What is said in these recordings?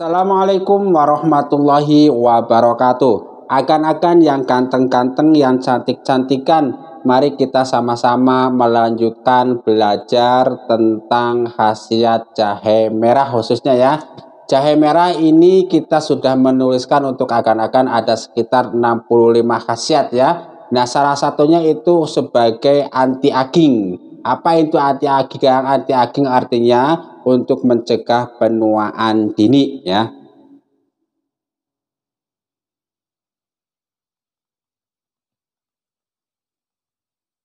Assalamualaikum warahmatullahi wabarakatuh. Akan-akan yang ganteng-ganteng, yang cantik-cantikan, mari kita sama-sama melanjutkan belajar tentang khasiat jahe merah khususnya ya. Jahe merah ini kita sudah menuliskan untuk akan-akan ada sekitar 65 khasiat ya. Nah, salah satunya itu sebagai anti aging. Apa itu anti-aging? Anti-aging artinya untuk mencegah penuaan dini ya.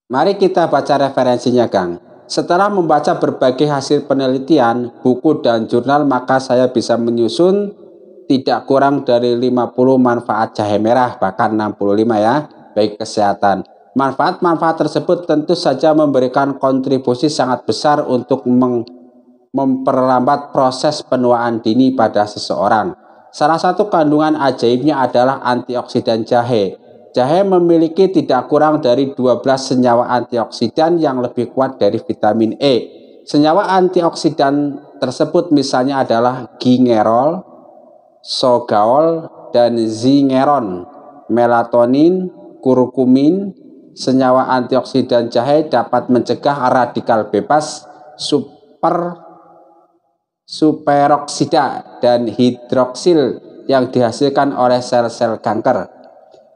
Mari kita baca referensinya, Kang. Setelah membaca berbagai hasil penelitian, buku dan jurnal, maka saya bisa menyusun tidak kurang dari 50 manfaat jahe merah, bahkan 65 ya, baik kesehatan. Manfaat-manfaat tersebut tentu saja memberikan kontribusi sangat besar untuk memperlambat proses penuaan dini pada seseorang. Salah satu kandungan ajaibnya adalah antioksidan jahe. Jahe memiliki tidak kurang dari 12 senyawa antioksidan yang lebih kuat dari vitamin E. Senyawa antioksidan tersebut misalnya adalah gingerol, sogaol, dan zingeron, melatonin, kurkumin, senyawa antioksidan jahe dapat mencegah radikal bebas super superoksida dan hidroksil yang dihasilkan oleh sel-sel kanker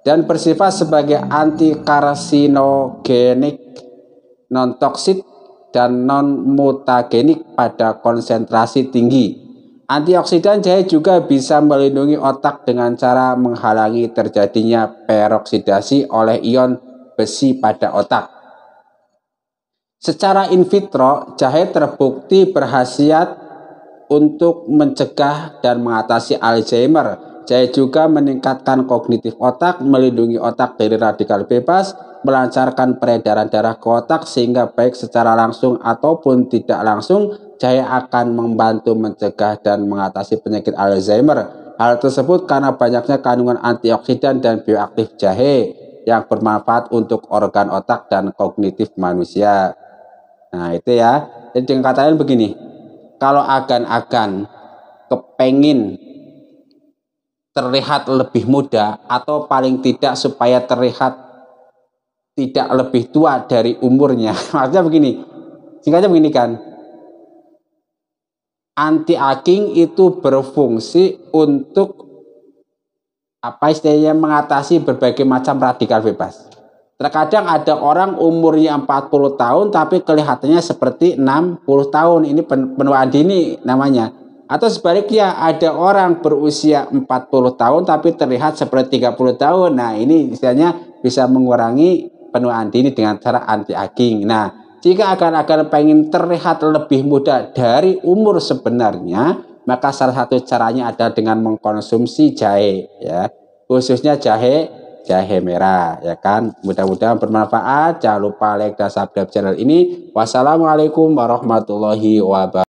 dan bersifat sebagai antikarsinogenik, non toksik dan non mutagenik pada konsentrasi tinggi. Antioksidan jahe juga bisa melindungi otak dengan cara menghalangi terjadinya peroksidasi oleh ion besi pada otak. Secara in vitro, jahe terbukti berhasiat untuk mencegah dan mengatasi Alzheimer. Jahe juga meningkatkan kognitif otak, melindungi otak dari radikal bebas, melancarkan peredaran darah ke otak sehingga baik secara langsung ataupun tidak langsung jahe akan membantu mencegah dan mengatasi penyakit Alzheimer. Hal tersebut karena banyaknya kandungan antioksidan dan bioaktif jahe yang bermanfaat untuk organ otak dan kognitif manusia. Nah, itu ya. Jadi dengan kata lain begini, kalau agan-agan kepengin terlihat lebih muda atau paling tidak supaya terlihat tidak lebih tua dari umurnya. Maksudnya begini, singkatnya begini kan, anti aging itu berfungsi untuk apa istilahnya mengatasi berbagai macam radikal bebas. Terkadang ada orang umurnya 40 tahun tapi kelihatannya seperti 60 tahun. Ini penuaan dini namanya. Atau sebaliknya ada orang berusia 40 tahun tapi terlihat seperti 30 tahun. Nah ini istilahnya bisa mengurangi penuaan dini dengan cara anti-aging. Nah jika akan-akan pengen terlihat lebih muda dari umur sebenarnya, maka salah satu caranya ada dengan mengkonsumsi jahe ya. Khususnya jahe jahe merah ya kan. Mudah-mudahan bermanfaat. Jangan lupa like dan subscribe channel ini. Wassalamualaikum warahmatullahi wabarakatuh.